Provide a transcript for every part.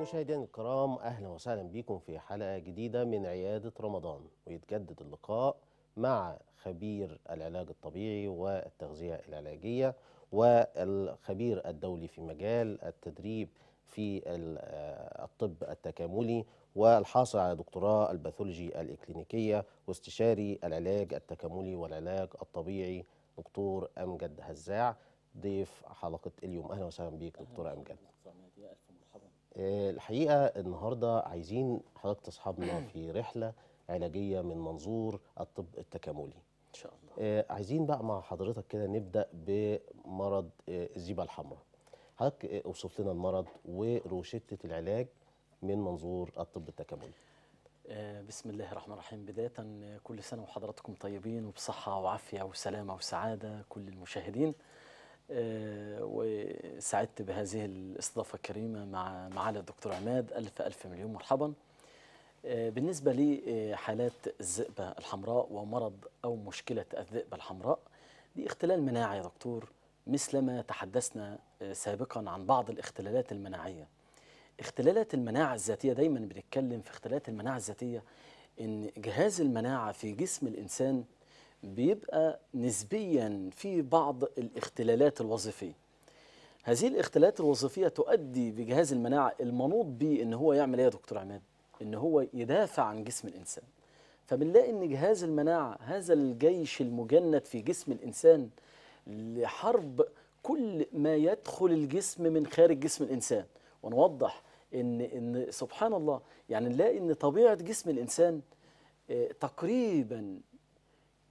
مشاهدينا الكرام اهلا وسهلا بكم في حلقه جديده من عياده رمضان ويتجدد اللقاء مع خبير العلاج الطبيعي والتغذيه العلاجيه والخبير الدولي في مجال التدريب في آه، الطب التكاملي والحاصل على دكتوراه الباثولوجي الاكلينيكيه واستشاري العلاج التكاملي والعلاج الطبيعي دكتور امجد هزاع ضيف حلقه اليوم اهلا وسهلا بك دكتور امجد آه، الحقيقه النهارده عايزين حضرتك تصحابنا في رحله علاجيه من منظور الطب التكاملي. ان شاء الله. آه، عايزين بقى مع حضرتك كده نبدا بمرض آه، الزيبه الحمراء. حضرتك اوصف لنا المرض وروشته العلاج من منظور الطب التكاملي. بسم الله الرحمن الرحيم بداية كل سنة وحضراتكم طيبين وبصحة وعافية وسلامة وسعادة كل المشاهدين آه، وسعدت بهذه الاستضافة الكريمة مع معالي الدكتور عماد ألف ألف مليون مرحبا آه، بالنسبة لحالات آه، الذئبة الحمراء ومرض أو مشكلة الذئبة الحمراء دي اختلال مناعي يا دكتور مثلما تحدثنا سابقا عن بعض الاختلالات المناعية اختلالات المناعة الذاتية دايما بنتكلم في اختلالات المناعة الذاتية إن جهاز المناعة في جسم الإنسان بيبقى نسبيا في بعض الاختلالات الوظيفية هذه الاختلالات الوظيفية تؤدي بجهاز المناعة المنوط به ان هو يعمل ايه يا دكتور عماد ان هو يدافع عن جسم الانسان فبنلاقي ان جهاز المناعة هذا الجيش المجند في جسم الانسان لحرب كل ما يدخل الجسم من خارج جسم الانسان ونوضح ان ان سبحان الله يعني نلاقي ان طبيعه جسم الانسان آه، تقريبا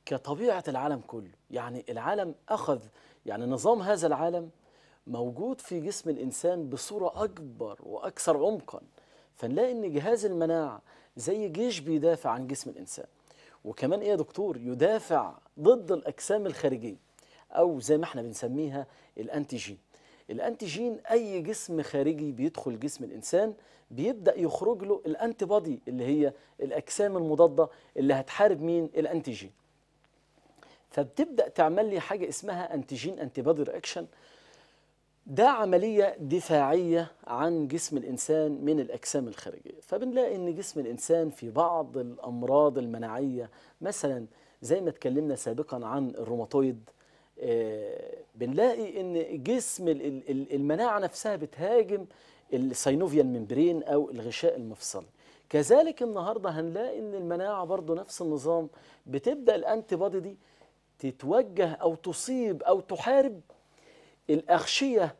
كطبيعة العالم كله يعني العالم أخذ يعني نظام هذا العالم موجود في جسم الإنسان بصورة أكبر وأكثر عمقا فنلاقي إن جهاز المناعة زي جيش بيدافع عن جسم الإنسان وكمان إيه يا دكتور يدافع ضد الأجسام الخارجية أو زي ما احنا بنسميها الأنتيجين الأنتيجين أي جسم خارجي بيدخل جسم الإنسان بيبدأ يخرج له الأنتي بادي اللي هي الأجسام المضادة اللي هتحارب مين الأنتيجين فبتبدا تعمل لي حاجه اسمها انتيجين انتي بادي رياكشن ده عمليه دفاعيه عن جسم الانسان من الاجسام الخارجيه فبنلاقي ان جسم الانسان في بعض الامراض المناعيه مثلا زي ما اتكلمنا سابقا عن الروماتويد آه، بنلاقي ان جسم المناعه نفسها بتهاجم السينوفيال ممبرين او الغشاء المفصلي كذلك النهارده هنلاقي ان المناعه برضو نفس النظام بتبدا الانتي بادي دي تتوجه أو تصيب أو تحارب الأغشية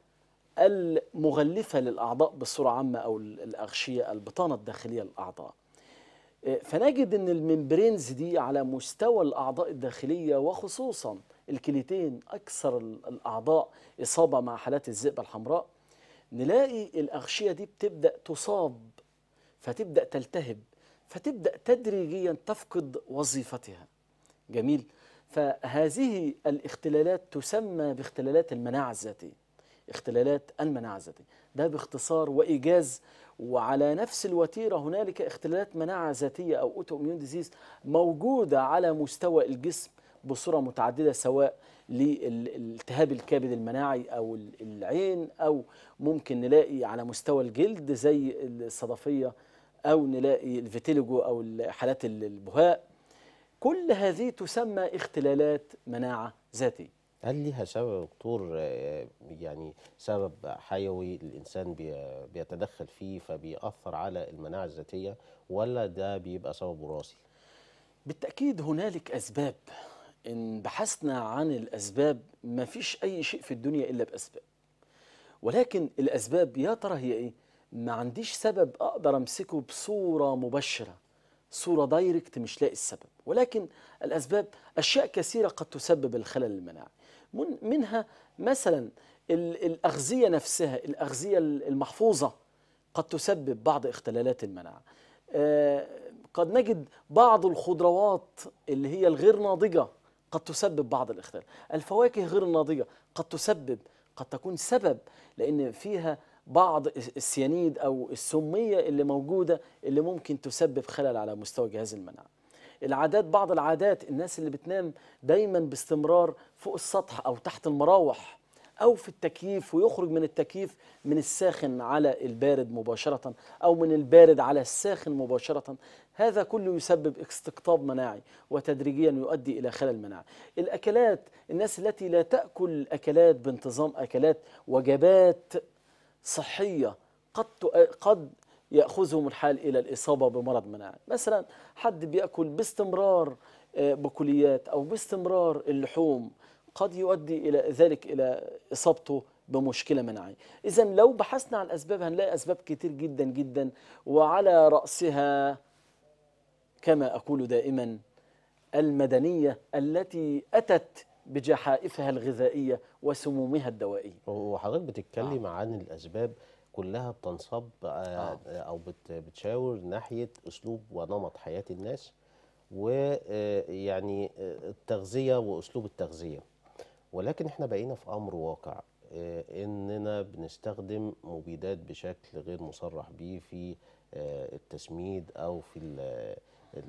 المغلفة للأعضاء بصورة عامة أو الأغشية البطانة الداخلية للأعضاء آه، فنجد أن الممبرينز دي على مستوى الأعضاء الداخلية وخصوصا الكليتين أكثر الأعضاء إصابة مع حالات الذئبة الحمراء نلاقي الأغشية دي بتبدأ تصاب فتبدأ تلتهب فتبدأ تدريجيا تفقد وظيفتها جميل فهذه الاختلالات تسمى باختلالات المناعة الذاتية اختلالات المناعة الذاتية ده باختصار وإيجاز وعلى نفس الوتيرة هنالك اختلالات مناعة ذاتية أو أوتو إميون ديزيز موجودة على مستوى الجسم بصورة متعددة سواء للالتهاب الكبد المناعي أو العين أو ممكن نلاقي على مستوى الجلد زي الصدفية أو نلاقي الفيتيلوجو أو حالات البهاء كل هذه تسمى اختلالات مناعة ذاتية هل لها سبب دكتور آه، يعني سبب حيوي الانسان بيتدخل فيه فبيأثر على المناعه الذاتيه ولا ده بيبقى سبب وراثي؟ بالتاكيد هنالك اسباب ان بحثنا عن الاسباب ما فيش اي شيء في الدنيا الا باسباب ولكن الاسباب يا ترى هي ايه؟ ما عنديش سبب اقدر امسكه بصوره مبشره صوره دايركت مش لاقي السبب ولكن الأسباب أشياء كثيرة قد تسبب الخلل المناعي منها مثلا الأغذية نفسها الأغذية المحفوظة قد تسبب بعض اختلالات المناعة آه، قد نجد بعض الخضروات اللي هي الغير ناضجة قد تسبب بعض الاختلال الفواكه غير الناضجة قد تسبب قد تكون سبب لأن فيها بعض السيانيد أو السمية اللي موجودة اللي ممكن تسبب خلل على مستوى جهاز المناعة العادات بعض العادات الناس اللي بتنام دايما باستمرار فوق السطح أو تحت المراوح أو في التكييف ويخرج من التكييف من الساخن على البارد مباشرة أو من البارد على الساخن مباشرة هذا كله يسبب استقطاب مناعي وتدريجيا يؤدي إلى خلل مناعي الأكلات الناس التي لا تأكل أكلات بانتظام أكلات وجبات صحية قد قد ياخذهم الحال الى الاصابه بمرض مناعي مثلا حد بياكل باستمرار آه، بكليات او باستمرار اللحوم قد يؤدي الى ذلك الى اصابته بمشكله مناعيه اذا لو بحثنا عن الاسباب هنلاقي اسباب كتير جدا جدا وعلى راسها كما اقول دائما المدنيه التي اتت بجحائفها الغذائيه وسمومها الدوائيه وحضرتك بتتكلم آه. عن الاسباب كلها بتنصب آه، آه. او بتشاور ناحيه اسلوب ونمط حياه الناس ويعني آه، التغذيه واسلوب التغذيه ولكن احنا بقينا في امر واقع اننا بنستخدم مبيدات بشكل غير مصرح به في التسميد او في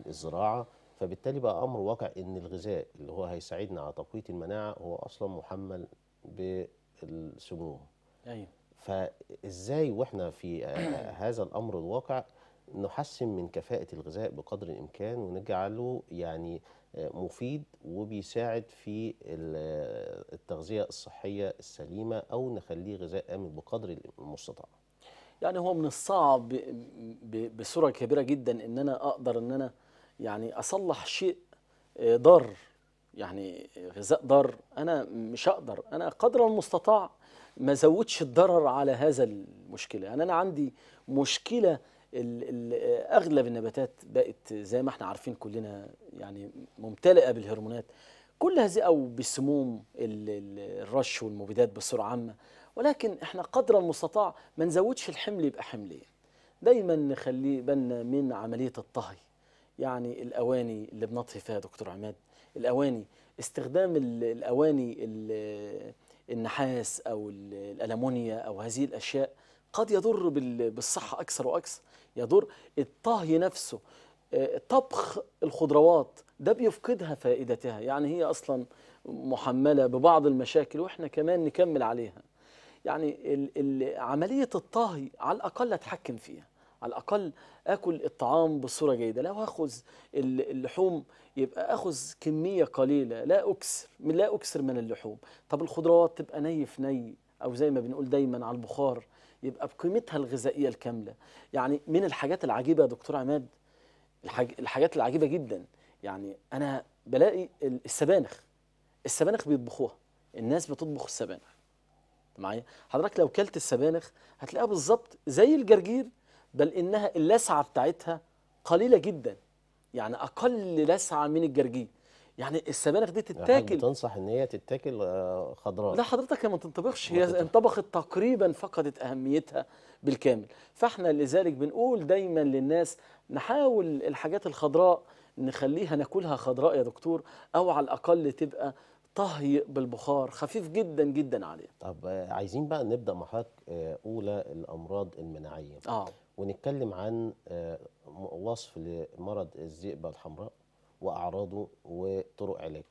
الزراعه فبالتالي بقى امر واقع ان الغذاء اللي هو هيساعدنا على تقويه المناعه هو اصلا محمل بالسموم ايوه فازاي واحنا في هذا الامر الواقع نحسن من كفاءة الغذاء بقدر الإمكان ونجعله يعني مفيد وبيساعد في التغذية الصحية السليمة أو نخليه غذاء آمن بقدر المستطاع يعني هو من الصعب بصورة كبيرة جدا أن أنا أقدر أن أنا يعني أصلح شيء آه، ضار يعني غذاء ضار أنا مش هقدر أنا قدر المستطاع ما زودش الضرر على هذا المشكله يعني انا عندي مشكله اغلب النباتات بقت زي ما احنا عارفين كلنا يعني ممتلئه بالهرمونات كل هذه او بالسموم الرش والمبيدات بصوره عامه ولكن احنا قدر المستطاع ما نزودش الحمل يبقى حملين دايما نخلي بالنا من عمليه الطهي يعني الاواني اللي بنطهي فيها دكتور عماد الاواني استخدام الاواني اللي النحاس أو الألمونيا أو هذه الأشياء قد يضر بالصحة أكثر وأكثر يضر الطهي نفسه آه، طبخ الخضروات ده بيفقدها فائدتها يعني هي أصلا محملة ببعض المشاكل وإحنا كمان نكمل عليها يعني عملية الطهي على الأقل أتحكم فيها على الأقل آكل الطعام بصورة جيدة لو هاخذ اللحوم يبقى آخذ كمية قليلة لا أكسر لا أكسر من اللحوم طب الخضروات تبقى ني في ني أو زي ما بنقول دايما على البخار يبقى بقيمتها الغذائية الكاملة يعني من الحاجات العجيبة يا دكتور عماد الحاج الحاجات العجيبة جدا يعني أنا بلاقي السبانخ السبانخ بيطبخوها الناس بتطبخ السبانخ معايا حضرتك لو كلت السبانخ هتلاقيها بالظبط زي الجرجير بل إنها اللسعة بتاعتها قليلة جدا يعني أقل لسعة من الجرجير يعني السبانخ دي يعني تتاكل تنصح ان هي تتاكل آه، خضراء لا حضرتك هي ما تنطبخش هي انطبخت تقريبا فقدت اهميتها بالكامل فاحنا لذلك بنقول دايما للناس نحاول الحاجات الخضراء نخليها ناكلها خضراء يا دكتور او على الاقل تبقى طهي بالبخار خفيف جدا جدا عليه طب آه، عايزين بقى نبدا مرحله آه، اولى الامراض المناعيه اه ونتكلم عن آه، وصف لمرض الذئبة الحمراء وأعراضه وطرق علاجه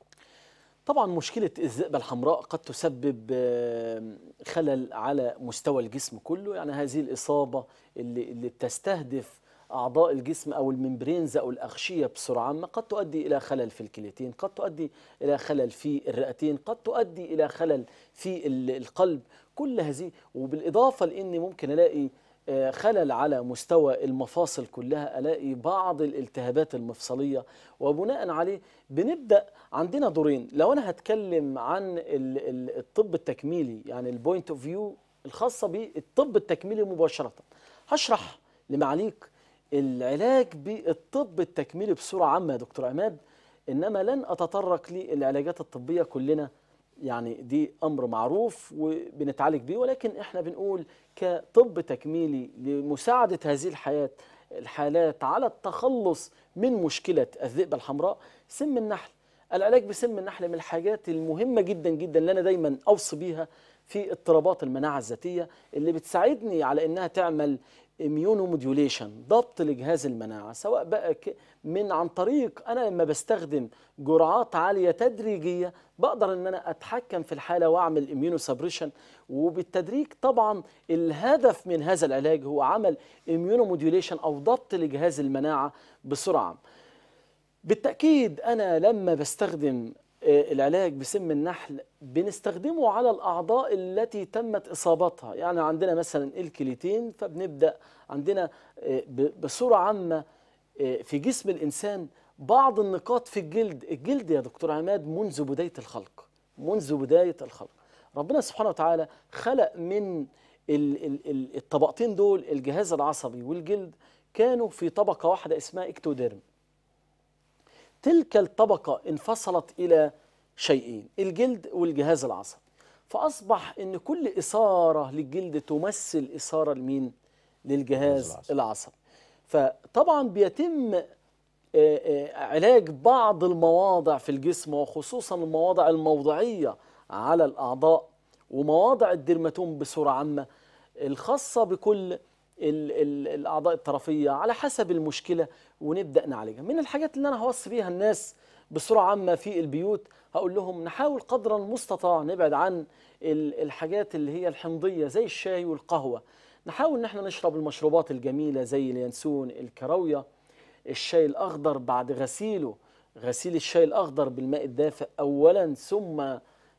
طبعا مشكلة الذئبة الحمراء قد تسبب آه، خلل على مستوى الجسم كله يعني هذه الإصابة اللي, اللي بتستهدف أعضاء الجسم أو الممبرينز أو الأغشية بسرعة عامة قد تؤدي إلى خلل في الكليتين قد تؤدي إلى خلل في الرئتين قد تؤدي إلى خلل في القلب كل هذه وبالإضافة لأن ممكن ألاقي خلل على مستوى المفاصل كلها ألاقي بعض الالتهابات المفصلية وبناء عليه بنبدأ عندنا دورين لو أنا هتكلم عن الطب التكميلي يعني البوينت اوف فيو الخاصة بالطب التكميلي مباشرة هشرح لمعاليك العلاج بالطب التكميلي بصورة عامة يا دكتور عماد إنما لن أتطرق للعلاجات الطبية كلنا يعني دي امر معروف وبنتعالج بيه ولكن احنا بنقول كطب تكميلي لمساعده هذه الحياه الحالات على التخلص من مشكله الذئبه الحمراء سم النحل العلاج بسم النحل من الحاجات المهمه جدا جدا اللي انا دايما اوصي بيها في اضطرابات المناعه الذاتيه اللي بتساعدني على انها تعمل اميونوموديوليشن ضبط لجهاز المناعه سواء بقى من عن طريق انا لما بستخدم جرعات عاليه تدريجيه بقدر ان انا اتحكم في الحاله واعمل اميونو سبريشن وبالتدريج طبعا الهدف من هذا العلاج هو عمل اميونوموديوليشن او ضبط لجهاز المناعه بسرعه بالتاكيد انا لما بستخدم آه، العلاج بسم النحل بنستخدمه على الأعضاء التي تمت إصابتها يعني عندنا مثلا الكليتين فبنبدأ عندنا آه، بصورة عامة آه، في جسم الإنسان بعض النقاط في الجلد الجلد يا دكتور عماد منذ بداية الخلق منذ بداية الخلق ربنا سبحانه وتعالى خلق من الطبقتين دول الجهاز العصبي والجلد كانوا في طبقة واحدة اسمها اكتوديرم تلك الطبقة انفصلت إلى شيئين الجلد والجهاز العصبي فأصبح أن كل إثارة للجلد تمثل إثارة لمين؟ للجهاز العصبي. العصب. فطبعا بيتم آه، آه، علاج بعض المواضع في الجسم وخصوصا المواضع الموضعية على الأعضاء ومواضع الدرماتوم بصورة عامة الخاصة بكل الأعضاء الطرفية على حسب المشكلة ونبدأ نعالجها من الحاجات اللي أنا هوصي بيها الناس بصورة عامة في البيوت هقول لهم نحاول قدر المستطاع نبعد عن الحاجات اللي هي الحمضية زي الشاي والقهوة نحاول ان احنا نشرب المشروبات الجميلة زي اليانسون الكراوية الشاي الأخضر بعد غسيله غسيل الشاي الأخضر بالماء الدافئ أولا ثم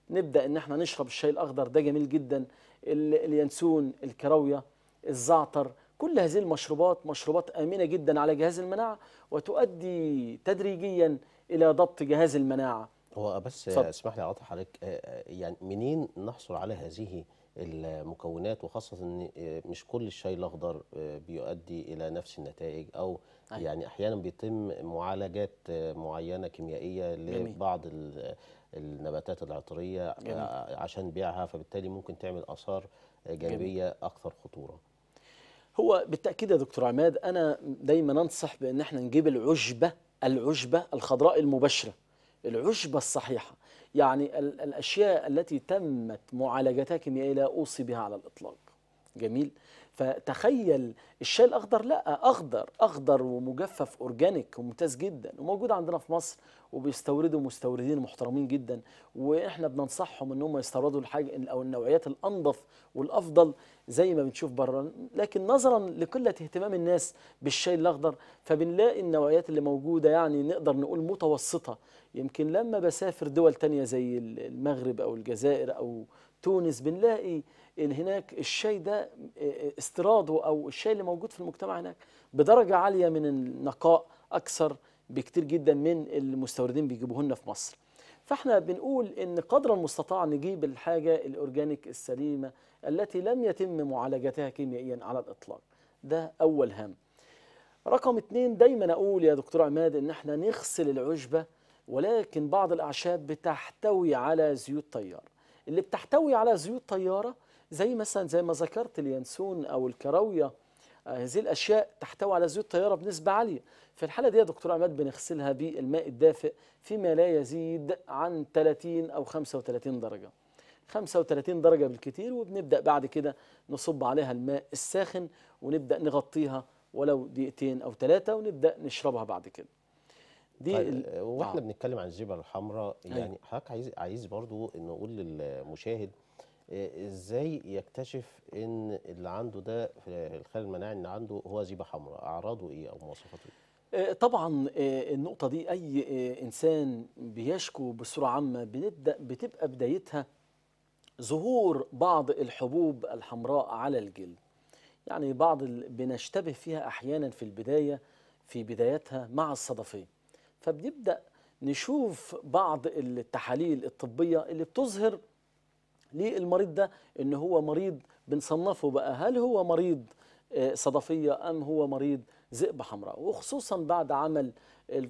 نبدأ ان احنا نشرب الشاي الأخضر ده جميل جدا اليانسون الكراوية الزعتر كل هذه المشروبات مشروبات آمنة جدا على جهاز المناعة وتؤدي تدريجيا إلى ضبط جهاز المناعة هو بس اسمح لي اعطي حضرتك آه، آه، يعني منين نحصل على هذه المكونات وخاصه ان آه، مش كل الشاي الاخضر بيؤدي الى نفس النتائج او أيوة. يعني احيانا بيتم معالجات معينه كيميائيه لبعض النباتات العطريه جميل. آه، عشان نبيعها فبالتالي ممكن تعمل اثار جانبيه جميل. اكثر خطوره هو بالتاكيد يا دكتور عماد انا دايما انصح بان احنا نجيب العشبه العشبه الخضراء المباشره العشبه الصحيحه يعني ال الاشياء التي تمت معالجتها كيميائيه لا اوصي بها على الاطلاق جميل فتخيل الشاي الاخضر لا اخضر اخضر ومجفف اورجانيك وممتاز جدا وموجود عندنا في مصر وبيستوردوا مستوردين محترمين جدا واحنا بننصحهم ان هم يستوردوا الحاجه او النوعيات الانظف والافضل زي ما بنشوف بره لكن نظرا لقله اهتمام الناس بالشاي الاخضر فبنلاقي النوعيات اللي موجوده يعني نقدر نقول متوسطه يمكن لما بسافر دول تانية زي المغرب او الجزائر او تونس بنلاقي ان هناك الشاي ده آه، آه، استيراده او الشاي اللي موجود في المجتمع هناك بدرجه عاليه من النقاء اكثر بكتير جدا من المستوردين بيجيبوه لنا في مصر. فاحنا بنقول ان قدر المستطاع نجيب الحاجه الاورجانيك السليمه التي لم يتم معالجتها كيميائيا على الاطلاق. ده اول هام. رقم اثنين دايما اقول يا دكتور عماد ان احنا نغسل العشبه ولكن بعض الاعشاب بتحتوي على زيوت طياره. اللي بتحتوي على زيوت طياره زي مثلا زي ما ذكرت اليانسون او الكراويه آه، هذه الاشياء تحتوي على زيوت طياره بنسبه عاليه في الحاله دي يا دكتور عماد بنغسلها بالماء الدافئ فيما لا يزيد عن 30 او 35 درجه 35 درجه بالكتير وبنبدا بعد كده نصب عليها الماء الساخن ونبدا نغطيها ولو دقيقتين او ثلاثه ونبدا نشربها بعد كده دي طيب واحنا آه. بنتكلم عن الزبره الحمراء أيوة. يعني حضرتك عايز عايز برضو نقول للمشاهد آه، ازاي يكتشف ان اللي عنده ده في الخلل المناعي ان عنده هو ذيبه حمراء اعراضه ايه او مواصفاته ايه آه، طبعا آه، النقطه دي اي انسان بيشكو بصوره عامه بنبدا بتبقى بدايتها ظهور بعض الحبوب الحمراء على الجلد يعني بعض بنشتبه فيها احيانا في البدايه في بدايتها مع الصدفيه فبنبدا نشوف بعض التحاليل الطبيه اللي بتظهر للمريض ده ان هو مريض بنصنفه بقى هل هو مريض آه، صدفيه ام هو مريض ذئبه حمراء وخصوصا بعد عمل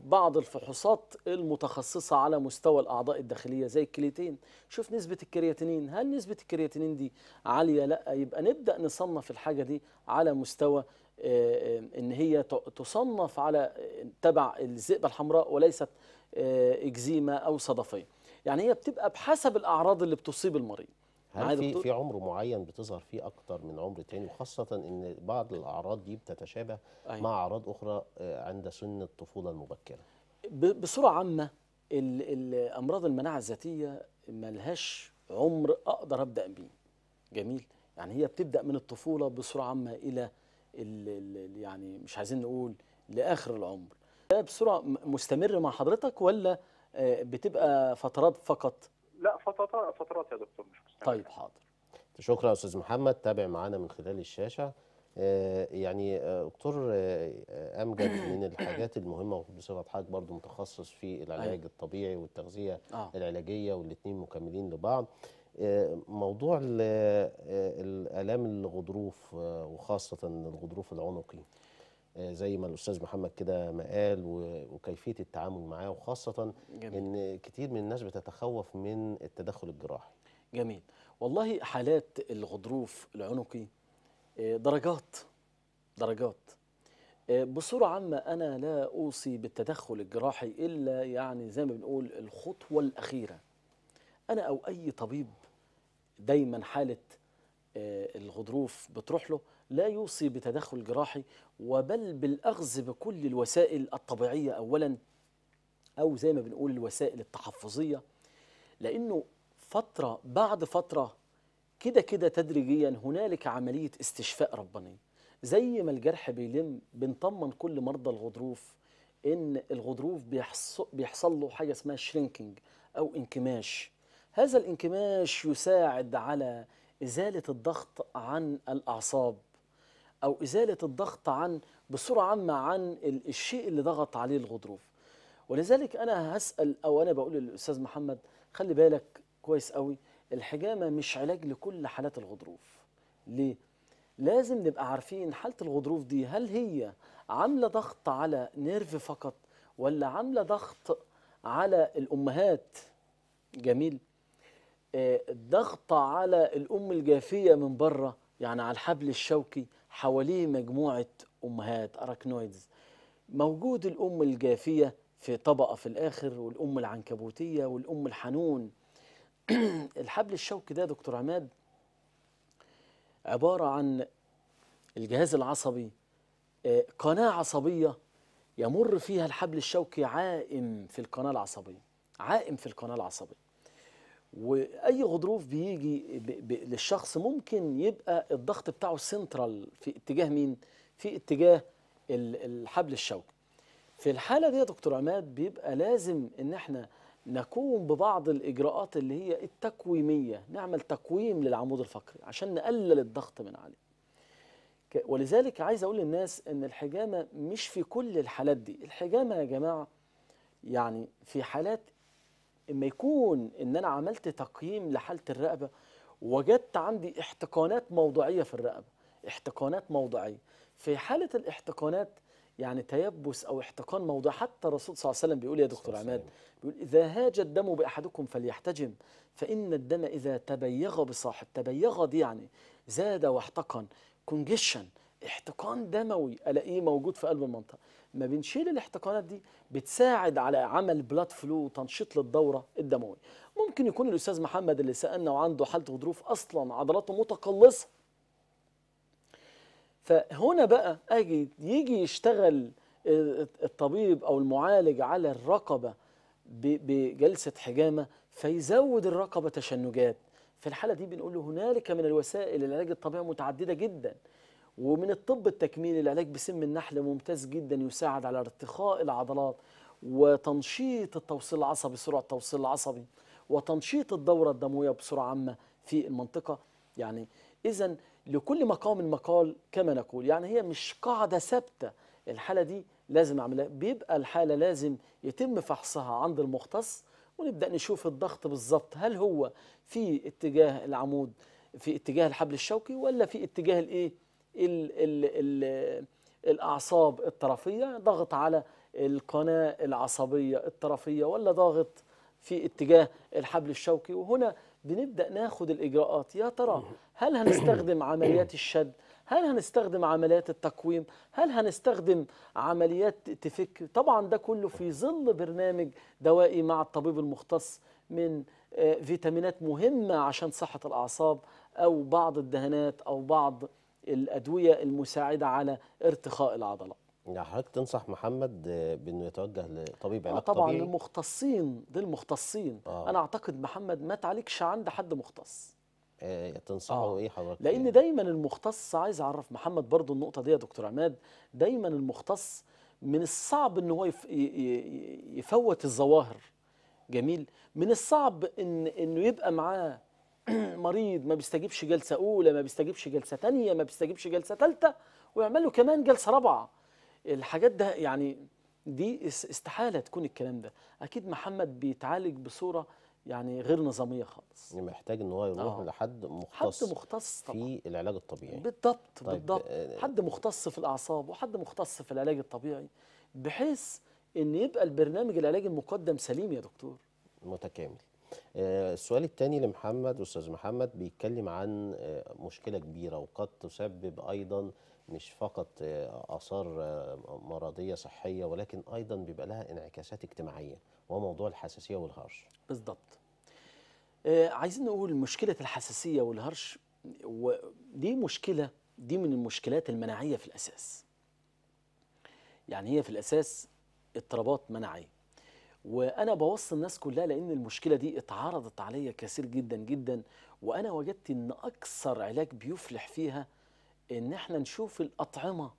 بعض الفحوصات المتخصصة على مستوى الأعضاء الداخلية زي الكليتين شوف نسبة الكرياتينين هل نسبة الكرياتينين دي عالية لا يبقى نبدأ نصنف الحاجة دي على مستوى آه، آه، ان هي تصنف على تبع الذئبة الحمراء وليست اكزيما او صدفيه يعني هي بتبقى بحسب الاعراض اللي بتصيب المريض هل يعني في في عمر معين بتظهر فيه اكتر من عمر تاني وخاصه ان بعض الاعراض دي بتتشابه أيوة. مع اعراض اخرى آه، عند سن الطفوله المبكره بصوره عامه الامراض المناعه الذاتيه ملهاش عمر اقدر ابدا بيه جميل يعني هي بتبدا من الطفوله بصوره عامه الى الـ الـ يعني مش عايزين نقول لاخر العمر ده بصوره مستمر مع حضرتك ولا آه، بتبقى فترات فقط لا فترات فترات يا دكتور مش مستمر. طيب حاضر شكرا يا استاذ محمد تابع معانا من خلال الشاشه آه، يعني آه، دكتور امجد من الحاجات المهمه وبصفه حضرتك برضو متخصص في العلاج أيوه. الطبيعي والتغذيه آه. العلاجيه والاثنين مكملين لبعض موضوع الالام الغضروف وخاصه الغضروف العنقي آه، زي ما الاستاذ محمد كده ما قال وكيفيه التعامل معاه وخاصه جميل. ان كتير من الناس بتتخوف من التدخل الجراحي جميل والله حالات الغضروف العنقي آه، درجات درجات آه، بصورة عامة أنا لا أوصي بالتدخل الجراحي إلا يعني زي ما بنقول الخطوة الأخيرة أنا أو أي طبيب دايما حالة الغضروف بتروح له لا يوصي بتدخل جراحي وبل بالأخذ بكل الوسائل الطبيعية أولا أو زي ما بنقول الوسائل التحفظية لأنه فترة بعد فترة كده كده تدريجيا هنالك عملية استشفاء ربانية زي ما الجرح بيلم بنطمن كل مرضى الغضروف ان الغضروف بيحصل, بيحصل له حاجة اسمها شرينكينج أو انكماش هذا الانكماش يساعد على إزالة الضغط عن الأعصاب أو إزالة الضغط عن بصورة عامة عن الشيء اللي ضغط عليه الغضروف ولذلك أنا هسأل أو أنا بقول للأستاذ محمد خلي بالك كويس قوي الحجامة مش علاج لكل حالات الغضروف ليه؟ لازم نبقى عارفين حالة الغضروف دي هل هي عاملة ضغط على نيرف فقط ولا عاملة ضغط على الأمهات جميل الضغط آه، على الأم الجافية من بره يعني على الحبل الشوكي حواليه مجموعة أمهات أراكنويدز موجود الأم الجافية في طبقة في الآخر والأم العنكبوتية والأم الحنون الحبل الشوكي ده دكتور عماد عبارة عن الجهاز العصبي آه، قناة عصبية يمر فيها الحبل الشوكي عائم في القناة العصبية عائم في القناة العصبية واي غضروف بيجي ب ب للشخص ممكن يبقى الضغط بتاعه سنترال في اتجاه مين في اتجاه الحبل الشوكي في الحاله دي يا دكتور عماد بيبقى لازم ان احنا نقوم ببعض الاجراءات اللي هي التقويميه نعمل تقويم للعمود الفقري عشان نقلل الضغط من عليه ولذلك عايز اقول للناس ان الحجامه مش في كل الحالات دي الحجامه يا جماعه يعني في حالات اما يكون ان انا عملت تقييم لحاله الرقبه وجدت عندي احتقانات موضعيه في الرقبه احتقانات موضعيه في حاله الاحتقانات يعني تيبس او احتقان موضعي حتى الرسول صلى الله عليه وسلم بيقول يا دكتور عماد بيقول اذا هاج الدم باحدكم فليحتجم فان الدم اذا تبيغ بصاحب تبيغ دي يعني زاد واحتقن كونجيشن احتقان دموي الاقيه موجود في قلب المنطقه ما بنشيل الاحتقانات دي بتساعد على عمل بلاد فلو وتنشيط للدوره الدمويه ممكن يكون الاستاذ محمد اللي سالنا وعنده حاله غضروف اصلا عضلاته متقلصه فهنا بقى اجي يجي يشتغل الطبيب او المعالج على الرقبه بجلسه حجامه فيزود الرقبه تشنجات في الحاله دي بنقول له هنالك من الوسائل العلاج الطبيعي متعدده جدا ومن الطب التكميلي العلاج بسم النحل ممتاز جدا يساعد على ارتخاء العضلات وتنشيط التوصيل العصبي سرعة التوصيل العصبي وتنشيط الدورة الدموية بسرعة عامة في المنطقة يعني إذا لكل مقام مقال كما نقول يعني هي مش قاعدة ثابتة الحالة دي لازم أعملها بيبقى الحالة لازم يتم فحصها عند المختص ونبدأ نشوف الضغط بالظبط هل هو في اتجاه العمود في اتجاه الحبل الشوكي ولا في اتجاه الايه الـ الـ الاعصاب الطرفيه ضغط على القناه العصبيه الطرفيه ولا ضغط في اتجاه الحبل الشوكي وهنا بنبدا ناخد الاجراءات يا ترى هل هنستخدم عمليات الشد هل هنستخدم عمليات التقويم هل هنستخدم عمليات تفك طبعا ده كله في ظل برنامج دوائي مع الطبيب المختص من آه، فيتامينات مهمه عشان صحه الاعصاب او بعض الدهانات او بعض الأدوية المساعدة على ارتخاء العضلات يعني حضرتك تنصح محمد بانه يتوجه لطبيب آه علاج طبعا طبيعي؟ للمختصين للمختصين آه. انا اعتقد محمد ما تعالجش عند حد مختص إيه تنصحه آه. ايه حضرتك لان دايما المختص عايز اعرف محمد برضو النقطه دي يا دكتور عماد دايما المختص من الصعب ان هو يفوت الظواهر جميل من الصعب ان انه يبقى معاه مريض ما بيستجيبش جلسه اولى ما بيستجيبش جلسه ثانيه ما بيستجيبش جلسه ثالثه ويعمل له كمان جلسه رابعه الحاجات ده يعني دي استحاله تكون الكلام ده اكيد محمد بيتعالج بصوره يعني غير نظاميه خالص يعني محتاج ان هو يروح آه. لحد مختص حد مختص طبعا. في العلاج الطبيعي بالضبط طيب بالضبط آه, آه. حد مختص في الاعصاب وحد مختص في العلاج الطبيعي بحيث ان يبقى البرنامج العلاجي المقدم سليم يا دكتور متكامل آه، السؤال الثاني لمحمد استاذ محمد بيتكلم عن آه، مشكله كبيره وقد تسبب ايضا مش فقط آه، اثار مرضيه صحيه ولكن ايضا بيبقى لها انعكاسات اجتماعيه وهو موضوع الحساسيه والهرش بالضبط عايزين نقول مشكله الحساسيه والهرش ودي مشكله دي من المشكلات المناعيه في الاساس يعني هي في الاساس اضطرابات مناعيه وانا بوصي الناس كلها لان المشكله دي اتعرضت عليا كثير جدا جدا وانا وجدت ان اكثر علاج بيفلح فيها ان احنا نشوف الاطعمه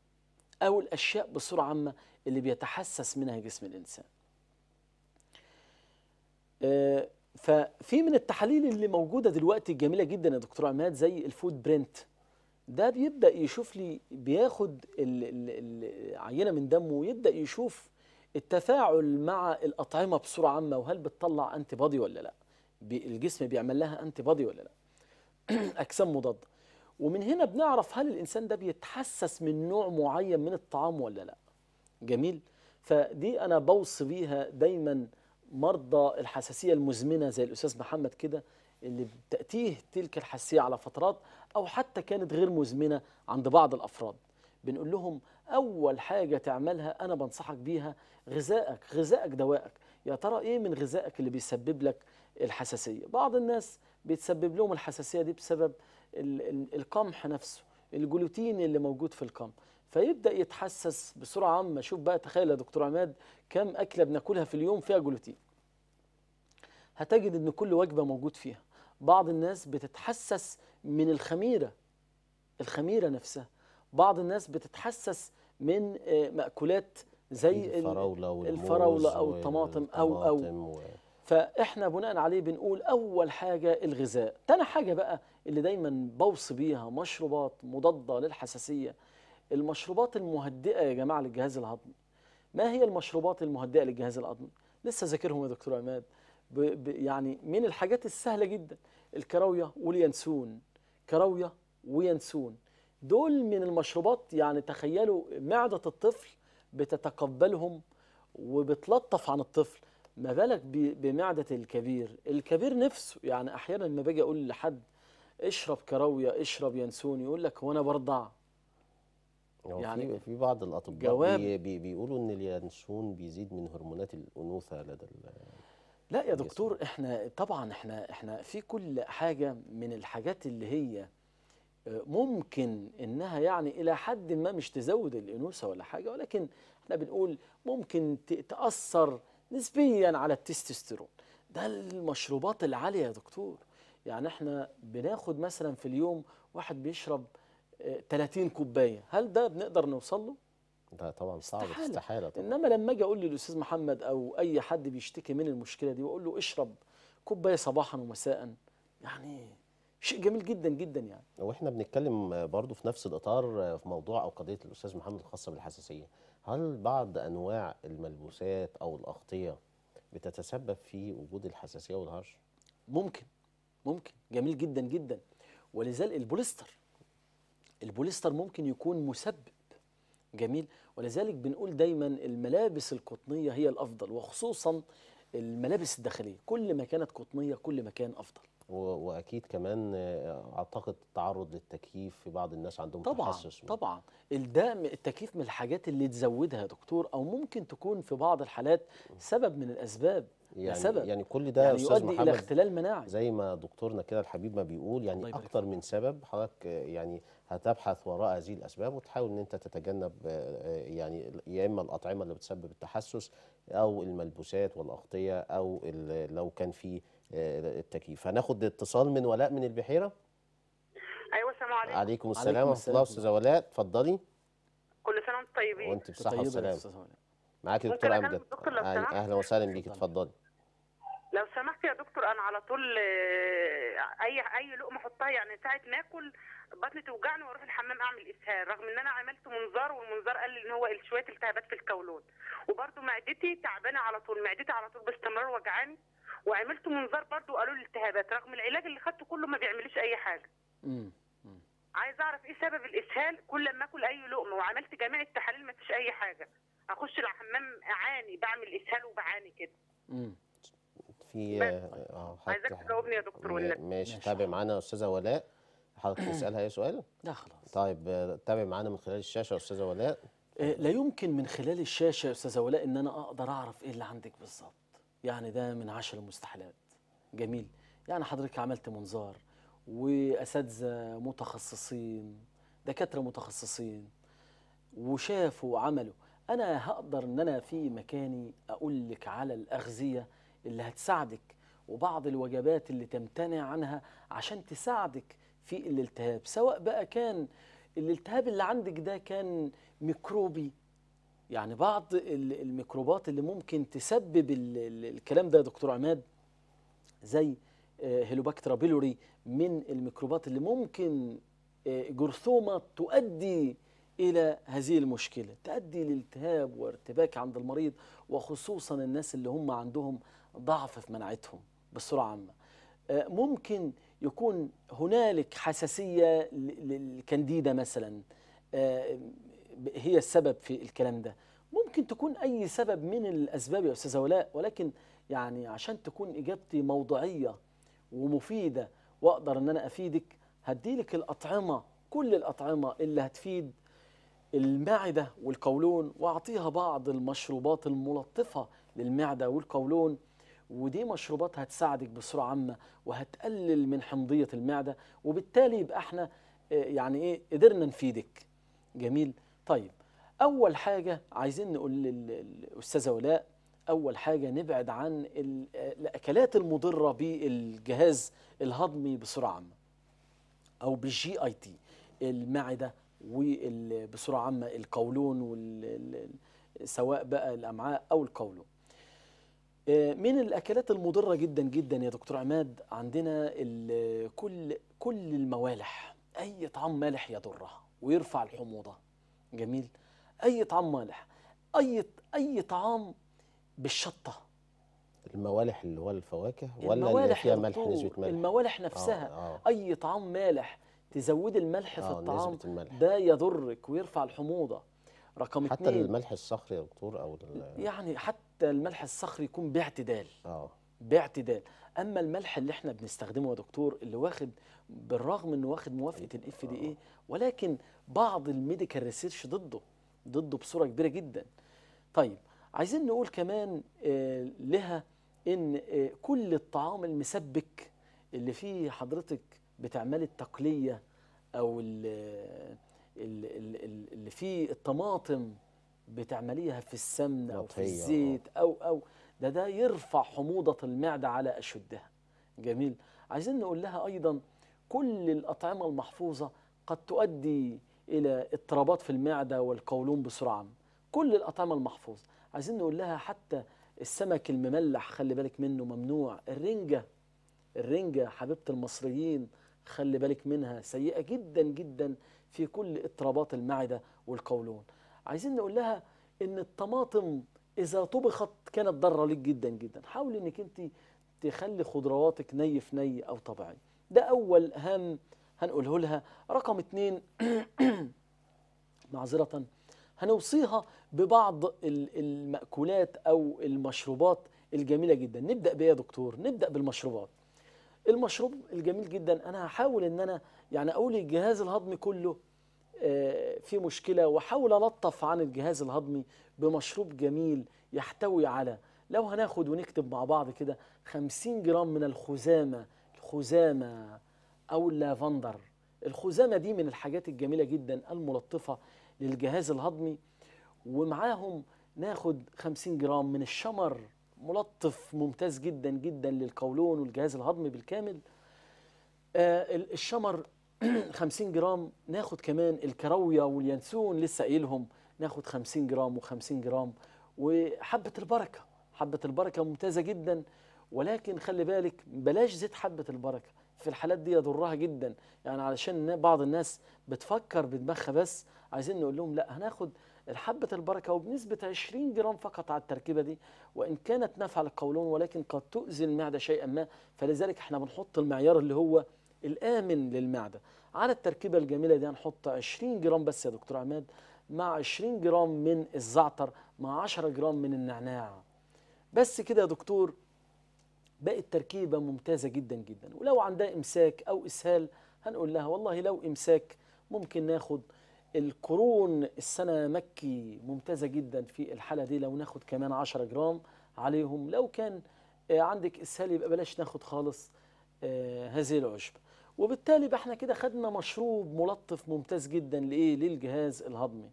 او الاشياء بصوره عامه اللي بيتحسس منها جسم الانسان آه، ففي من التحاليل اللي موجوده دلوقتي جميله جدا يا دكتور عماد زي الفود برنت ده بيبدا يشوف لي بياخد العينه من دمه ويبدا يشوف التفاعل مع الأطعمة بصورة عامة وهل بتطلع أنتي بادي ولا لا الجسم بيعمل لها أنتي بادي ولا لا أجسام مضادة ومن هنا بنعرف هل الإنسان ده بيتحسس من نوع معين من الطعام ولا لا جميل فدي أنا بوصي بيها دايما مرضى الحساسية المزمنة زي الأستاذ محمد كده اللي بتأتيه تلك الحساسية على فترات أو حتى كانت غير مزمنة عند بعض الأفراد بنقول لهم أول حاجة تعملها أنا بنصحك بيها غذائك غذائك دوائك يا ترى إيه من غذائك اللي بيسبب لك الحساسية بعض الناس بيتسبب لهم الحساسية دي بسبب القمح نفسه الجلوتين اللي موجود في القمح فيبدا يتحسس بسرعه عامه شوف بقى تخيل يا دكتور عماد كم اكله بناكلها في اليوم فيها جلوتين هتجد ان كل وجبه موجود فيها بعض الناس بتتحسس من الخميره الخميره نفسها بعض الناس بتتحسس من آه، مأكولات زي الفراولة, الفراولة أو الطماطم أو أو فإحنا بناء عليه بنقول أول حاجة الغذاء تاني حاجة بقى اللي دايما بوصي بيها مشروبات مضادة للحساسية المشروبات المهدئة يا جماعة للجهاز الهضمي ما هي المشروبات المهدئة للجهاز الهضمي لسه ذاكرهم يا دكتور عماد ب... ب... يعني من الحاجات السهلة جدا الكراوية واليانسون كراوية وينسون دول من المشروبات يعني تخيلوا معدة الطفل بتتقبلهم وبتلطف عن الطفل ما بالك بمعدة الكبير الكبير نفسه يعني أحيانا لما باجي أقول لحد اشرب كراوية اشرب ينسون يقول لك وأنا برضع يعني في بعض الأطباء جواب بي بيقولوا إن اليانسون بيزيد من هرمونات الأنوثة لدى لا يا دكتور احنا طبعا احنا احنا في كل حاجة من الحاجات اللي هي ممكن انها يعني الى حد ما مش تزود الانوثه ولا حاجه ولكن احنا بنقول ممكن تاثر نسبيا على التستوستيرون ده المشروبات العاليه يا دكتور يعني احنا بناخد مثلا في اليوم واحد بيشرب 30 آه، كوبايه هل ده بنقدر نوصل له ده طبعا صعب استحاله, استحالة طبعا. انما لما اجي اقول للاستاذ محمد او اي حد بيشتكي من المشكله دي واقول له اشرب كوبايه صباحا ومساء يعني شيء جميل جدا جدا يعني واحنا بنتكلم برضو في نفس الاطار في موضوع او قضيه الاستاذ محمد الخاصه بالحساسيه هل بعض انواع الملبوسات او الاغطيه بتتسبب في وجود الحساسيه والهرش ممكن ممكن جميل جدا جدا ولذلك البوليستر البوليستر ممكن يكون مسبب جميل ولذلك بنقول دايما الملابس القطنيه هي الافضل وخصوصا الملابس الداخليه كل ما كانت قطنيه كل ما كان افضل واكيد كمان اعتقد التعرض للتكييف في بعض الناس عندهم طبعا تحسس طبعا الدم التكييف من الحاجات اللي تزودها يا دكتور او ممكن تكون في بعض الحالات سبب من الاسباب يعني سبب. يعني كل ده يعني استاذ يؤدي محمد الى اختلال مناعي زي ما دكتورنا كده الحبيب ما بيقول يعني اكتر من سبب حضرتك يعني هتبحث وراء هذه الاسباب وتحاول ان انت تتجنب آه، آه، يعني يا اما الاطعمه اللي بتسبب التحسس او الملبوسات والاغطيه او لو كان في التكييف هناخد اتصال من ولاء من البحيره ايوه السلام عليكم عليكم السلام ورحمه الله استاذه ولاء اتفضلي كل سنه وانتم طيبين وانت بصحه وسلامه معاكي دكتور امجد اهلا وسهلا بيك اتفضلي لو سمحت يا دكتور انا على طول آه، اي اي لقمه احطها يعني ساعه ما اكل بطني توجعني واروح الحمام اعمل اسهال رغم ان انا عملت منظار والمنظار قال لي ان هو شويه التهابات في الكولون وبرده معدتي تعبانه على طول معدتي على طول باستمرار وجعاني وعملت منظار برضو قالوا لي التهابات رغم العلاج اللي خدته كله ما بيعملش اي حاجه امم عايز اعرف ايه سبب الاسهال كل لما اكل اي لقمه وعملت جميع التحاليل ما فيش اي حاجه اخش الحمام اعاني بعمل اسهال وبعاني كده امم في اه عايزك تجاوبني يا دكتور ولا ماشي تابع معانا يا استاذه ولاء حضرتك تسالها اي سؤال؟ لا خلاص طيب آه، تابع معانا من خلال الشاشه يا استاذه ولاء آه، لا يمكن من خلال الشاشه يا استاذه ولاء ان انا اقدر اعرف ايه اللي عندك بالظبط يعني ده من عشر المستحيلات جميل يعني حضرتك عملت منظار واساتذه متخصصين دكاتره متخصصين وشافوا وعملوا انا هقدر ان انا في مكاني اقول لك على الاغذيه اللي هتساعدك وبعض الوجبات اللي تمتنع عنها عشان تساعدك في الالتهاب سواء بقى كان الالتهاب اللي عندك ده كان ميكروبي يعني بعض الميكروبات اللي ممكن تسبب الكلام ده يا دكتور عماد زي آه، هيلوباكترا بيلوري من الميكروبات اللي ممكن آه، جرثومة تؤدي إلى هذه المشكلة تؤدي لالتهاب وارتباك عند المريض وخصوصا الناس اللي هم عندهم ضعف في مناعتهم بصورة عامة آه، ممكن يكون هنالك حساسية للكنديدا مثلا هي السبب في الكلام ده ممكن تكون أي سبب من الأسباب يا أستاذة ولاء ولكن يعني عشان تكون إجابتي موضوعية ومفيدة وأقدر أن أنا أفيدك هديلك الأطعمة كل الأطعمة اللي هتفيد المعدة والقولون وأعطيها بعض المشروبات الملطفة للمعدة والقولون ودي مشروبات هتساعدك بسرعة عامة وهتقلل من حمضية المعدة وبالتالي يبقى احنا آه، يعني ايه قدرنا نفيدك جميل طيب أول حاجة عايزين نقول للأستاذة ولاء أول حاجة نبعد عن الأكلات المضرة بالجهاز الهضمي بسرعة عامة أو بالجي أي تي المعدة وبسرعة عامة القولون وال... سواء بقى الأمعاء أو القولون آه، من الأكلات المضرة جدا جدا يا دكتور عماد عندنا كل كل الموالح أي طعام مالح يضرها ويرفع الحموضة جميل اي طعام مالح اي اي طعام بالشطه الموالح اللي هو الفواكه ولا اللي فيها ملح نسبه ملح الموالح آه، نفسها آه آه. اي طعام مالح تزود الملح آه في الطعام ده يضرك ويرفع الحموضه رقم حتى اتنين حتى الملح الصخري يا دكتور او يعني حتى الملح الصخري يكون باعتدال اه باعتدال اما الملح اللي احنا بنستخدمه يا دكتور اللي واخد بالرغم انه واخد موافقه الاف دي ايه آه. ولكن بعض الميديكال ريسيرش ضده ضده بصوره كبيره جدا طيب عايزين نقول كمان آه، لها ان آه، كل الطعام المسبك اللي فيه حضرتك بتعملي التقليه او آه، اللي فيه الطماطم بتعمليها في السمنه او في الزيت او او ده ده يرفع حموضه المعده على اشدها جميل عايزين نقول لها ايضا كل الاطعمه المحفوظه قد تؤدي الى اضطرابات في المعده والقولون بسرعه كل الاطعمه المحفوظه عايزين نقول لها حتى السمك المملح خلي بالك منه ممنوع الرنجه الرنجه حبيبه المصريين خلي بالك منها سيئه جدا جدا في كل اضطرابات المعده والقولون عايزين نقول لها ان الطماطم اذا طبخت كانت ضاره ليك جدا جدا حاولي انك انت تخلي خضرواتك ني في ني او طبيعي ده اول اهم هنقوله لها رقم اتنين معذرة هنوصيها ببعض المأكولات أو المشروبات الجميلة جدا نبدأ بيا دكتور نبدأ بالمشروبات المشروب الجميل جدا أنا هحاول أن أنا يعني أقول الجهاز الهضمي كله آه، في مشكلة وحاول ألطف عن الجهاز الهضمي بمشروب جميل يحتوي على لو هناخد ونكتب مع بعض كده 50 جرام من الخزامة الخزامة أو اللافندر الخزامة دي من الحاجات الجميلة جدا الملطفة للجهاز الهضمي ومعاهم ناخد 50 جرام من الشمر ملطف ممتاز جدا جدا للقولون والجهاز الهضمي بالكامل آه الشمر 50 جرام ناخد كمان الكراوية واليانسون لسه قايلهم ناخد 50 جرام و50 جرام وحبة البركة حبة البركة ممتازة جدا ولكن خلي بالك بلاش زيت حبة البركة في الحالات دي يضرها جدا يعني علشان بعض الناس بتفكر بدماغها بس عايزين نقول لهم لا هناخد الحبة البركة وبنسبة 20 جرام فقط على التركيبة دي وإن كانت نافعة للقولون ولكن قد تؤذي المعدة شيئا ما فلذلك احنا بنحط المعيار اللي هو الآمن للمعدة على التركيبة الجميلة دي هنحط 20 جرام بس يا دكتور عماد مع 20 جرام من الزعتر مع 10 جرام من النعناع بس كده يا دكتور بقت تركيبة ممتازة جدا جدا ولو عندها إمساك أو إسهال هنقول لها والله لو إمساك ممكن ناخد القرون السنة مكي ممتازة جدا في الحالة دي لو ناخد كمان 10 جرام عليهم لو كان آه، عندك إسهال يبقى بلاش ناخد خالص آه، هذه العشبة وبالتالي احنا كده خدنا مشروب ملطف ممتاز جدا لإيه للجهاز الهضمي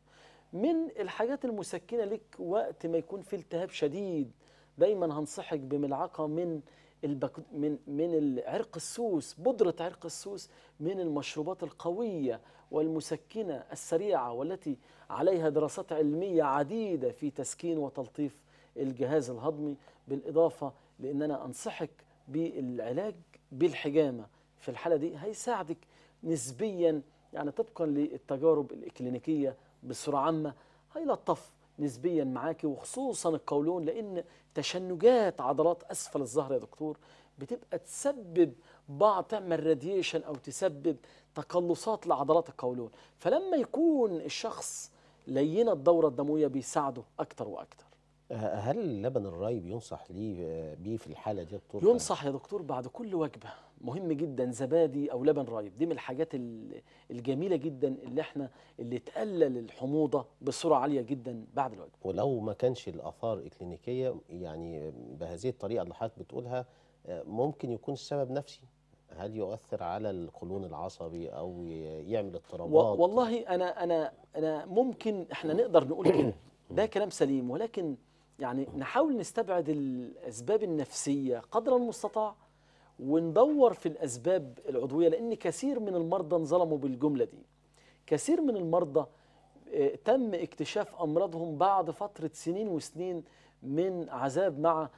من الحاجات المسكنة لك وقت ما يكون في التهاب شديد دايما هنصحك بملعقه من البك... من من عرق السوس بودره عرق السوس من المشروبات القويه والمسكنه السريعه والتي عليها دراسات علميه عديده في تسكين وتلطيف الجهاز الهضمي بالاضافه لان انا انصحك بالعلاج بالحجامه في الحاله دي هيساعدك نسبيا يعني طبقا للتجارب الاكلينيكيه بصوره عامه هيلطف نسبيا معاكي وخصوصا القولون لان تشنجات عضلات أسفل الظهر يا دكتور بتبقى تسبب بعض تعمل راديشن أو تسبب تقلصات لعضلات القولون فلما يكون الشخص لينة الدورة الدموية بيساعده أكتر وأكتر هل لبن الرايب ينصح لي آه، بيه في الحاله دي دكتور ينصح يا دكتور بعد كل وجبه مهم جدا زبادي او لبن رايب دي من الحاجات الجميله جدا اللي احنا اللي تقلل الحموضه بسرعه عاليه جدا بعد الوجبه ولو ما كانش الاثار الكلينيكيه يعني بهذه الطريقه اللي حضرتك بتقولها آه، ممكن يكون السبب نفسي هل يؤثر على القولون العصبي او يعمل اضطرابات والله انا انا انا ممكن احنا نقدر نقول كده ده كلام سليم ولكن يعني نحاول نستبعد الأسباب النفسية قدر المستطاع وندور في الأسباب العضوية لأن كثير من المرضى انظلموا بالجملة دي كثير من المرضى آه، تم اكتشاف أمراضهم بعد فترة سنين وسنين من عذاب مع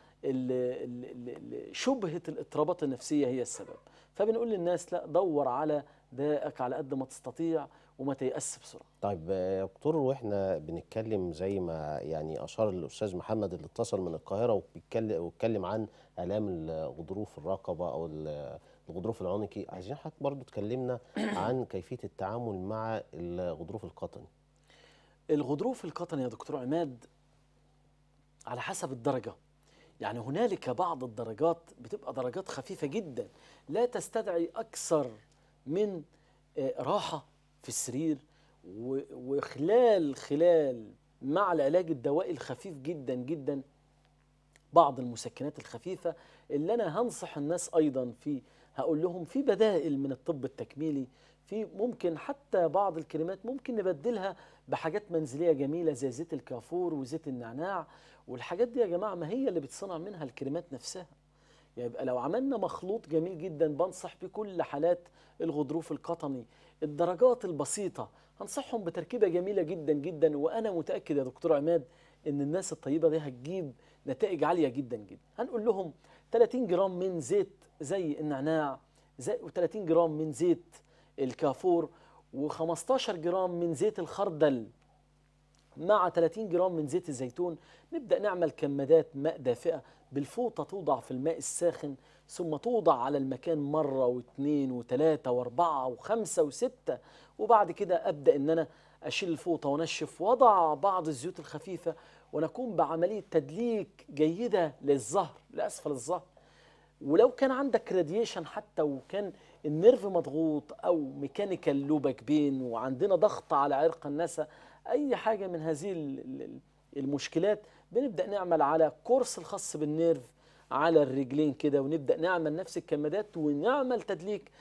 شبهة الاضطرابات النفسية هي السبب فبنقول للناس لا دور على دائك على قد ما تستطيع وما تيأس بسرعه طيب آه، يا دكتور واحنا بنتكلم زي ما يعني اشار الاستاذ محمد اللي اتصل من القاهره وبيتكلم واتكلم عن الام الغضروف الرقبه او الغضروف العنقي عايزين حضرتك برضو تكلمنا عن كيفيه التعامل مع الغضروف القطني الغضروف القطني يا دكتور عماد على حسب الدرجه يعني هنالك بعض الدرجات بتبقى درجات خفيفه جدا لا تستدعي اكثر من آه، راحه في السرير وخلال خلال مع العلاج الدوائي الخفيف جدا جدا بعض المسكنات الخفيفة اللي أنا هنصح الناس أيضا في هقول لهم في بدائل من الطب التكميلي في ممكن حتى بعض الكريمات ممكن نبدلها بحاجات منزليه جميله زي زيت الكافور وزيت النعناع والحاجات دي يا جماعه ما هي اللي بتصنع منها الكريمات نفسها يعني يبقى يعني لو عملنا مخلوط جميل جدا بنصح بكل كل حالات الغضروف القطني الدرجات البسيطة هنصحهم بتركيبة جميلة جدا جدا وأنا متأكد يا دكتور عماد إن الناس الطيبة دي هتجيب نتائج عالية جدا جدا هنقول لهم 30 جرام من زيت زي النعناع زي 30 جرام من زيت الكافور و15 جرام من زيت الخردل مع 30 جرام من زيت الزيتون نبدأ نعمل كمادات ماء دافئة بالفوطة توضع في الماء الساخن ثم توضع على المكان مرة واثنين وثلاثة واربعة وخمسة وستة وبعد كده أبدأ إن أنا أشيل الفوطة وأنشف وضع بعض الزيوت الخفيفة ونقوم بعملية تدليك جيدة للظهر لأسفل الظهر ولو كان عندك راديشن حتى وكان النيرف مضغوط أو ميكانيكال لوبك بين وعندنا ضغط على عرق النسا أي حاجة من هذه المشكلات بنبدأ نعمل على كورس الخاص بالنيرف على الرجلين كده ونبدا نعمل نفس الكمادات ونعمل تدليك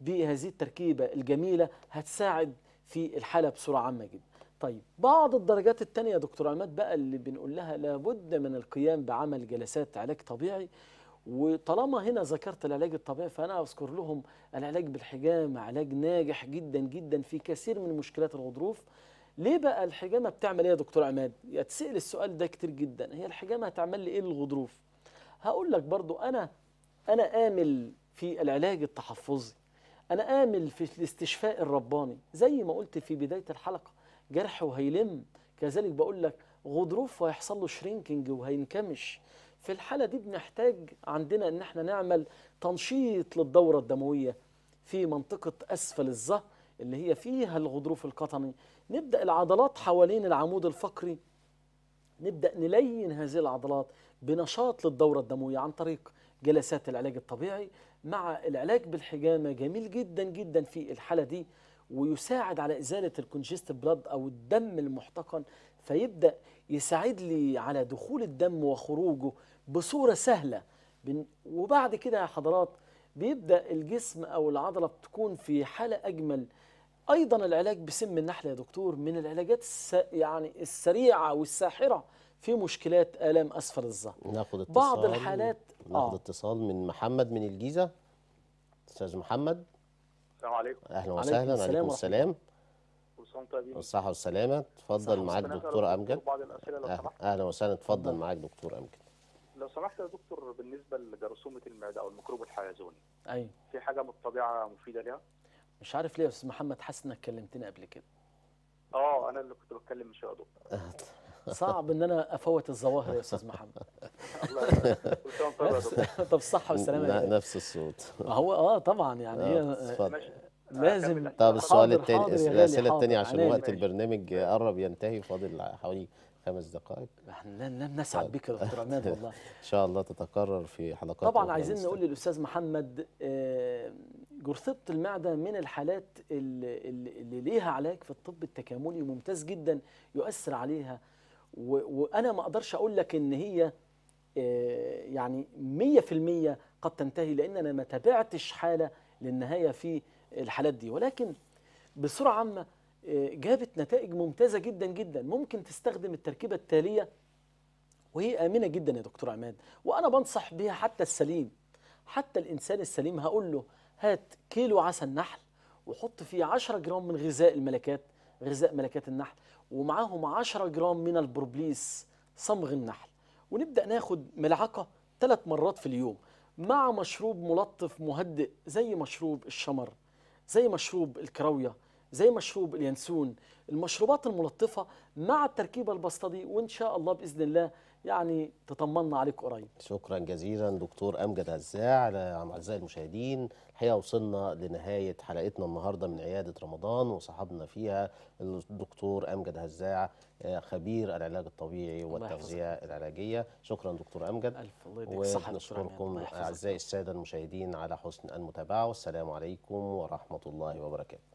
بهذه التركيبه الجميله هتساعد في الحاله بصوره عامه جدا طيب بعض الدرجات الثانيه يا دكتور عماد بقى اللي بنقول لها لابد من القيام بعمل جلسات علاج طبيعي وطالما هنا ذكرت العلاج الطبيعي فأنا أذكر لهم العلاج بالحجامة علاج ناجح جدا جدا في كثير من مشكلات الغضروف ليه بقى الحجامه بتعمل ايه يا دكتور عماد؟ يتسال السؤال ده كتير جدا هي الحجامه هتعمل لي ايه الغضروف؟ هقول لك برضو انا انا امل في العلاج التحفظي انا امل في الاستشفاء الرباني زي ما قلت في بدايه الحلقه جرح وهيلم كذلك بقول لك غضروف وهيحصل له شرينكينج وهينكمش في الحاله دي بنحتاج عندنا ان احنا نعمل تنشيط للدوره الدمويه في منطقه اسفل الظهر اللي هي فيها الغضروف القطني نبدأ العضلات حوالين العمود الفقري نبدأ نلين هذه العضلات بنشاط للدورة الدموية عن طريق جلسات العلاج الطبيعي مع العلاج بالحجامة جميل جدا جدا في الحالة دي ويساعد على إزالة الكونجست بلاد أو الدم المحتقن فيبدأ يساعد لي على دخول الدم وخروجه بصورة سهلة وبعد كده يا حضرات بيبدأ الجسم أو العضلة بتكون في حالة أجمل ايضا العلاج بسم النحل يا دكتور من العلاجات الس... يعني السريعه والساحره في مشكلات الام اسفل الظهر ناخد اتصال بعض الحالات ناخد آه. اتصال من محمد من الجيزه استاذ محمد السلام عليكم اهلا وسهلا وعليكم السلام والصحه والسلامه اتفضل معاك دكتور امجد اهلا وسهلا اتفضل نعم. معاك دكتور امجد لو سمحت يا دكتور بالنسبه لجرثومه المعده او الميكروب الحلزوني ايوه في حاجه من مفيده ليها مش عارف ليه يا استاذ محمد حاسس انك كلمتني قبل كده اه انا اللي كنت بتكلم مش هقدر صعب ان انا افوت الظواهر يا استاذ محمد طب الصحه والسلامه يعني. نفس الصوت هو اه طبعا يعني هي آه، لازم طب السؤال الثاني الاسئله الثانيه عشان وقت البرنامج قرب ينتهي فاضل حوالي خمس دقائق احنا لم نسعد بك يا دكتور عماد والله ان شاء الله تتكرر في حلقات طبعا عايزين نقول للاستاذ محمد آه جرثومه المعدة من الحالات اللي, اللي ليها علاج في الطب التكاملي ممتاز جدا يؤثر عليها وأنا ما أقدرش أقول لك إن هي آه، يعني 100% قد تنتهي لأن أنا ما تابعتش حالة للنهاية في الحالات دي ولكن بسرعة عامة آه، جابت نتائج ممتازة جدا جدا ممكن تستخدم التركيبة التالية وهي آمنة جدا يا دكتور عماد وأنا بنصح بها حتى السليم حتى الإنسان السليم هقول له هات كيلو عسل نحل وحط فيه 10 جرام من غذاء الملكات غذاء ملكات النحل ومعاهم 10 جرام من البروبليس صمغ النحل ونبدا ناخد ملعقه ثلاث مرات في اليوم مع مشروب ملطف مهدئ زي مشروب الشمر زي مشروب الكراويه زي مشروب اليانسون المشروبات الملطفه مع التركيبه دي وان شاء الله باذن الله يعني تطمنا عليك قريب شكرا جزيلا دكتور امجد هزاع على اعزائي المشاهدين الحقيقه وصلنا لنهايه حلقتنا النهارده من عياده رمضان وصاحبنا فيها الدكتور امجد هزاع آه، خبير العلاج الطبيعي والتغذيه العلاجيه شكرا دكتور امجد الف الله يديك صحه ونشكركم اعزائي الساده المشاهدين على حسن المتابعه والسلام عليكم ورحمه الله وبركاته